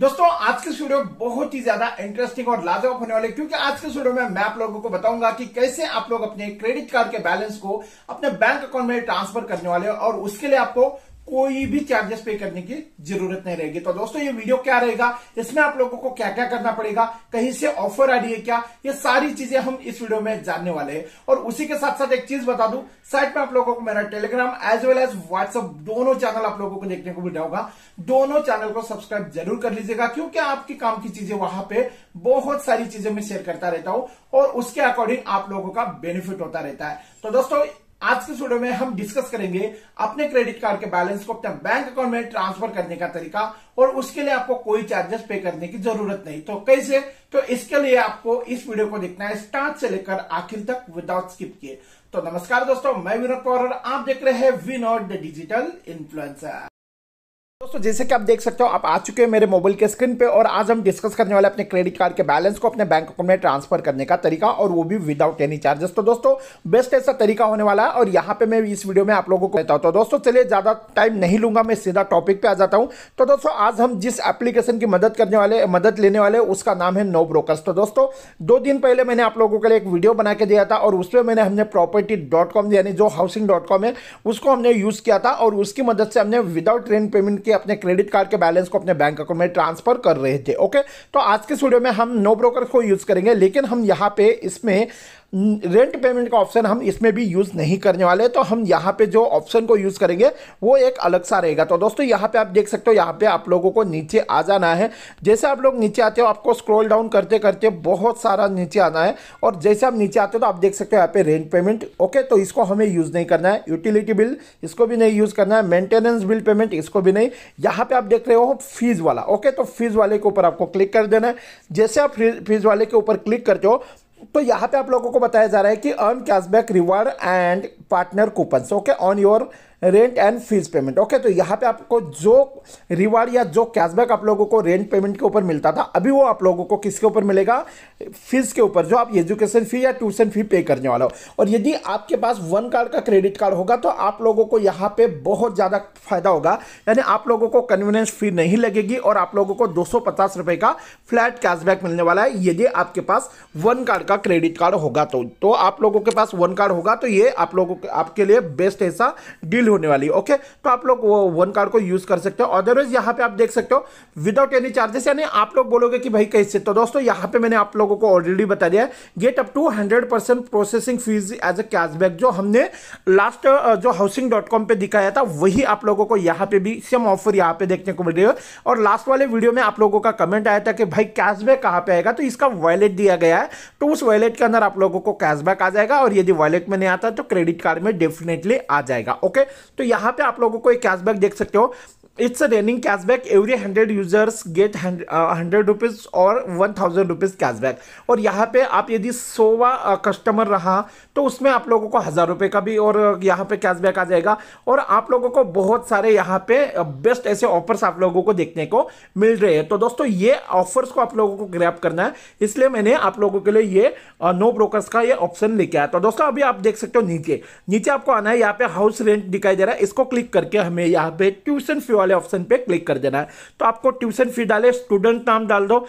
दोस्तों आज के वीडियो बहुत ही ज्यादा इंटरेस्टिंग और लाजवाब होने वाले क्योंकि आज के वीडियो में मैं आप लोगों को बताऊंगा कि कैसे आप लोग अपने क्रेडिट कार्ड के बैलेंस को अपने बैंक अकाउंट में ट्रांसफर करने वाले और उसके लिए आपको कोई भी चार्जेस पे करने की जरूरत नहीं रहेगी तो दोस्तों ये वीडियो क्या रहेगा इसमें आप लोगों को क्या क्या करना पड़ेगा कहीं से ऑफर आ रही है क्या ये सारी चीजें हम इस वीडियो में जानने वाले हैं और उसी के साथ साथ एक चीज बता दूं साइट में आप लोगों को मेरा Telegram as well as WhatsApp दोनों चैनल आप लोगों को देखने को मिल होगा दोनों चैनल को सब्सक्राइब जरूर कर लीजिएगा क्योंकि आपके काम की चीजें वहां पे बहुत सारी चीजें मैं शेयर करता रहता हूं और उसके अकॉर्डिंग आप लोगों का बेनिफिट होता रहता है तो दोस्तों आज के स्टूडियो में हम डिस्कस करेंगे अपने क्रेडिट कार्ड के बैलेंस को अपने बैंक अकाउंट में ट्रांसफर करने का तरीका और उसके लिए आपको कोई चार्जेस पे करने की जरूरत नहीं तो कैसे तो इसके लिए आपको इस वीडियो को देखना है स्टार्ट से लेकर आखिर तक विदाउट स्किप किए तो नमस्कार दोस्तों मैं विनोद पौर और आप देख रहे हैं विनोद द डिजिटल इन्फ्लुएंसर दोस्तों जैसे कि आप देख सकते हो आप आ चुके हैं मेरे मोबाइल के स्क्रीन पे और आज हम डिस्कस करने वाले अपने क्रेडिट कार्ड के बैलेंस को अपने बैंक अकाउंट में ट्रांसफर करने का तरीका और वो भी विदाउट एनी चार्जेस तो दोस्तों बेस्ट ऐसा तरीका होने वाला है और यहाँ पे मैं इस वीडियो में आप लोगों को बताता हूँ तो दोस्तों चलिए ज़्यादा टाइम नहीं लूंगा मैं सीधा टॉपिक पे आ जाता हूँ तो दोस्तों आज हम जिस एप्लीकेशन की मदद करने वाले मदद लेने वाले उसका नाम है नो ब्रोकर्स तो दोस्तों दो दिन पहले मैंने आप लोगों के लिए एक वीडियो बना के दिया था और उसमें मैंने हमने प्रॉपर्टी यानी जो हाउसिंग है उसको हमने यूज़ किया था और उसकी मदद से हमने विदाउट रेन पेमेंट कि अपने क्रेडिट कार्ड के बैलेंस को अपने बैंक अकाउंट में ट्रांसफर कर रहे थे ओके तो आज के स्टूडियो में हम नो ब्रोकर को यूज करेंगे लेकिन हम यहाँ पे इसमें रेंट पेमेंट का ऑप्शन हम इसमें भी यूज़ नहीं करने वाले तो हम यहाँ पे जो ऑप्शन को यूज़ करेंगे वो एक अलग सा रहेगा तो दोस्तों यहाँ पे आप देख सकते हो यहाँ पे आप लोगों को नीचे आ जाना है जैसे आप लोग नीचे आते हो आपको स्क्रॉल डाउन करते करते बहुत सारा नीचे आना है और जैसे आप नीचे आते हो तो आप देख सकते हो यहाँ पे रेंट पेमेंट ओके तो इसको हमें यूज़ नहीं करना है यूटिलिटी बिल इसको भी नहीं यूज़ करना है मेंटेनेंस बिल पेमेंट इसको भी नहीं यहाँ पे आप देख रहे हो फीस वाला ओके तो फीस वाले के ऊपर आपको क्लिक कर देना है जैसे आप फीस वाले के ऊपर क्लिक करते हो तो यहां पे आप लोगों को बताया जा रहा है कि earn cashback reward and partner coupons okay on your rent and fees payment okay तो यहाँ पे आपको जो रिवार्ड या जो कैशबैक आप लोगों को रेंट पेमेंट के ऊपर मिलता था अभी वो आप लोगों को किसके ऊपर मिलेगा फीस के ऊपर जो आप एजुकेशन फी या ट्यूशन फी पे करने वाला हो और यदि आपके पास वन कार्ड का क्रेडिट कार्ड होगा तो आप लोगों को यहाँ पे बहुत ज़्यादा फायदा होगा यानी आप लोगों को कन्वीनियंस फी नहीं लगेगी और आप लोगों को दो रुपए का फ्लैट कैशबैक मिलने वाला है यदि आपके पास वन कार्ड का क्रेडिट कार्ड होगा तो, तो आप लोगों के पास वन कार्ड होगा तो ये आप लोगों आपके लिए बेस्ट ऐसा डील होने वाली ओके तो आप लोग वो वन कार्ड को यूज कर सकते हो अदरवाइज यहाँ पे आप देख सकते हो विदाउट एनी चार्जेस यानी आप लोग बोलोगे कि भाई कैसे तो दोस्तों यहाँ पे मैंने आप लोगों को ऑलरेडी बता दिया get up to hundred processing fees as a cashback जो हमने लास्ट जो हाउसिंग डॉट कॉम पे दिखाया था वही आप लोगों को यहाँ पे भी सेम ऑफर यहाँ पे देखने को मिल रही है और लास्ट वाले वीडियो में आप लोगों का कमेंट आया था कि भाई कैशबैक कहाँ पे आएगा तो इसका वॉलेट दिया गया है तो उस वॉलेट के अंदर आप लोगों को कैशबैक आ जाएगा और यदि वॉलेट में नहीं आता तो क्रेडिट कार में डेफिनेटली आ जाएगा ओके तो यहां पे आप लोगों को एक कैशबैक देख सकते हो it's raining cash back every hundred users get hundred rupees और वन थाउजेंड रुपीज़ कैशबैक और यहाँ पे आप यदि सोवा कस्टमर रहा तो उसमें आप लोगों को हज़ार रुपये का भी और uh, यहाँ पे कैशबैक आ जाएगा और आप लोगों को बहुत सारे यहाँ पे बेस्ट uh, ऐसे ऑफर्स आप लोगों को देखने को मिल रहे हैं तो दोस्तों ये ऑफर्स को आप लोगों को ग्रैप करना है इसलिए मैंने आप लोगों के लिए ये नो uh, ब्रोकर्स का ये ऑप्शन लेके आया तो दोस्तों अभी आप देख सकते हो नीचे नीचे आपको आना है यहाँ पे हाउस रेंट दिखाई दे रहा है इसको क्लिक करके हमें यहाँ पे ट्यूशन फ्यूल वाले ऑप्शन पे क्लिक कर देना है तो आपको ट्यूशन फी डाले स्टूडेंट नाम डाल दो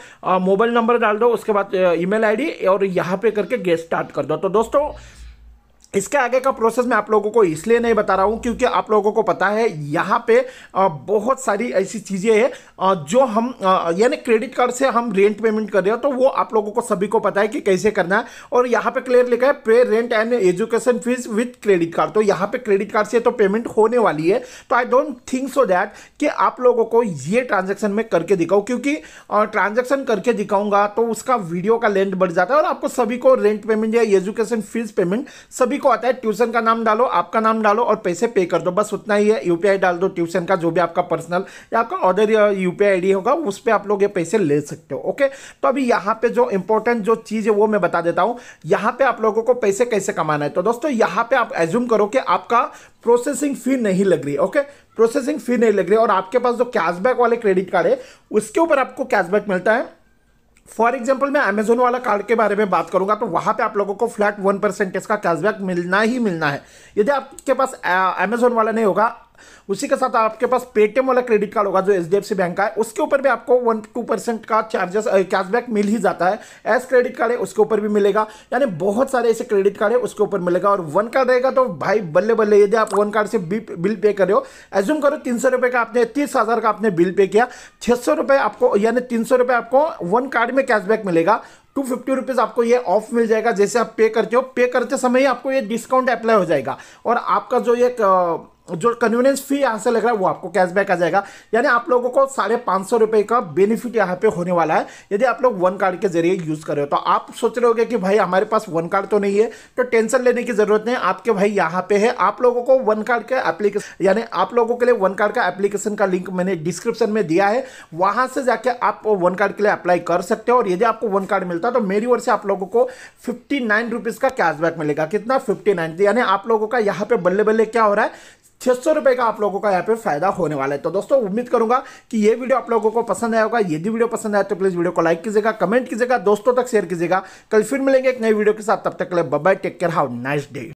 मोबाइल नंबर डाल दो उसके बाद ईमेल आईडी और यहाँ पे करके गेस्ट स्टार्ट कर दो तो दोस्तों इसके आगे का प्रोसेस मैं आप लोगों को इसलिए नहीं बता रहा हूँ क्योंकि आप लोगों को पता है यहाँ पे बहुत सारी ऐसी चीज़ें हैं जो हम यानी क्रेडिट कार्ड से हम रेंट पेमेंट कर रहे हो तो वो आप लोगों को सभी को पता है कि कैसे करना है और यहाँ पे क्लियर लिखा है तो pay rent and education fees with credit card तो यहाँ पर क्रेडिट कार्ड से तो पेमेंट होने वाली है तो I don't think so that कि आप लोगों को ये ट्रांजेक्शन में करके दिखाऊँ क्योंकि ट्रांजेक्शन करके दिखाऊँगा तो उसका वीडियो का लेंथ बढ़ जाता है और आपको सभी को रेंट पेमेंट या एजुकेशन फीस पेमेंट सभी को आता है ट्यूशन का नाम डालो आपका नाम डालो और पैसे पे कर दो बस उतना ही है यूपीआई डाल दो ट्यूशन का जो भी आपका पर्सनल या आपका ऑर्डर यूपीआई आईडी होगा उस पर आप लोग ये पैसे ले सकते हो ओके तो अभी यहाँ पे जो इंपॉर्टेंट जो चीज़ है वो मैं बता देता हूँ यहाँ पे आप लोगों को पैसे कैसे कमाना है तो दोस्तों यहाँ पे आप एज्यूम करो कि आपका प्रोसेसिंग फी नहीं लग रही ओके प्रोसेसिंग फी नहीं लग रही और आपके पास जो कैशबैक वाले क्रेडिट कार्ड है उसके ऊपर आपको कैशबैक मिलता है फॉर एग्जाम्पल मैं अमेजोन वाला कार्ड के बारे में बात करूंगा तो वहाँ पे आप लोगों को फ्लैट वन परसेंटेज का कैशबैक मिलना ही मिलना है यदि आपके पास अमेजोन वाला नहीं होगा उसी के साथ आपके पास पेटीएम वाला क्रेडिट कार्ड होगा जो एच बैंक का है उसके ऊपर भी आपको वन टू परसेंट का चार्जेस कैशबैक मिल ही जाता है एस क्रेडिट कार्ड है उसके ऊपर भी मिलेगा यानी बहुत सारे ऐसे क्रेडिट कार्ड है उसके ऊपर मिलेगा और वन कार्ड रहेगा तो भाई बल्ले बल्ले यदि आप वन कार्ड से बिल पे कर रहे हो एज्यूम करो तीन सौ रुपये का आपने तीस हज़ार का आपने बिल पे किया छः सौ रुपये आपको यानी तीन सौ रुपये आपको वन कार्ड में कैशबैक मिलेगा टू फिफ्टी रुपीज़ आपको ये ऑफ मिल जाएगा जैसे आप पे करते हो पे करते समय ही आपको ये डिस्काउंट अप्लाई हो जाएगा और आपका जो ये जो कन्वीनियंस फी यहाँ से लग रहा है वो आपको कैशबैक आ जाएगा यानी आप लोगों को साढ़े पाँच सौ रुपये का बेनिफिट यहाँ पे होने वाला है यदि आप लोग वन कार्ड के जरिए यूज़ कर रहे हो तो आप सोच रहे होगे कि भाई हमारे पास वन कार्ड तो नहीं है तो टेंशन लेने की ज़रूरत नहीं आपके भाई यहाँ पे है आप लोगों को वन कार्ड का एप्लीकेशन यानी आप लोगों के लिए वन कार्ड का एप्लीकेशन का लिंक मैंने डिस्क्रिप्शन में दिया है वहाँ से जाके आप वन कार्ड के लिए अप्लाई कर सकते हो और यदि आपको वन कार्ड मिलता है तो मेरी ओर से आप लोगों को फिफ्टी नाइन रुपीज़ का कैशबैक मिलेगा कितना फिफ्टी नाइन यानी आप लोगों का यहाँ पे बल्ले बल्ले क्या हो रहा है छः रुपए का आप लोगों का यहाँ पे फायदा होने वाला है तो दोस्तों उम्मीद करूंगा कि ये वीडियो आप लोगों को पसंद आया होगा यदि वीडियो पसंद आया तो प्लीज़ वीडियो को लाइक कीजिएगा कमेंट कीजिएगा दोस्तों तक शेयर कीजिएगा कल फिर मिलेंगे एक नई वीडियो के साथ तब तक के लिए bye take care how nice day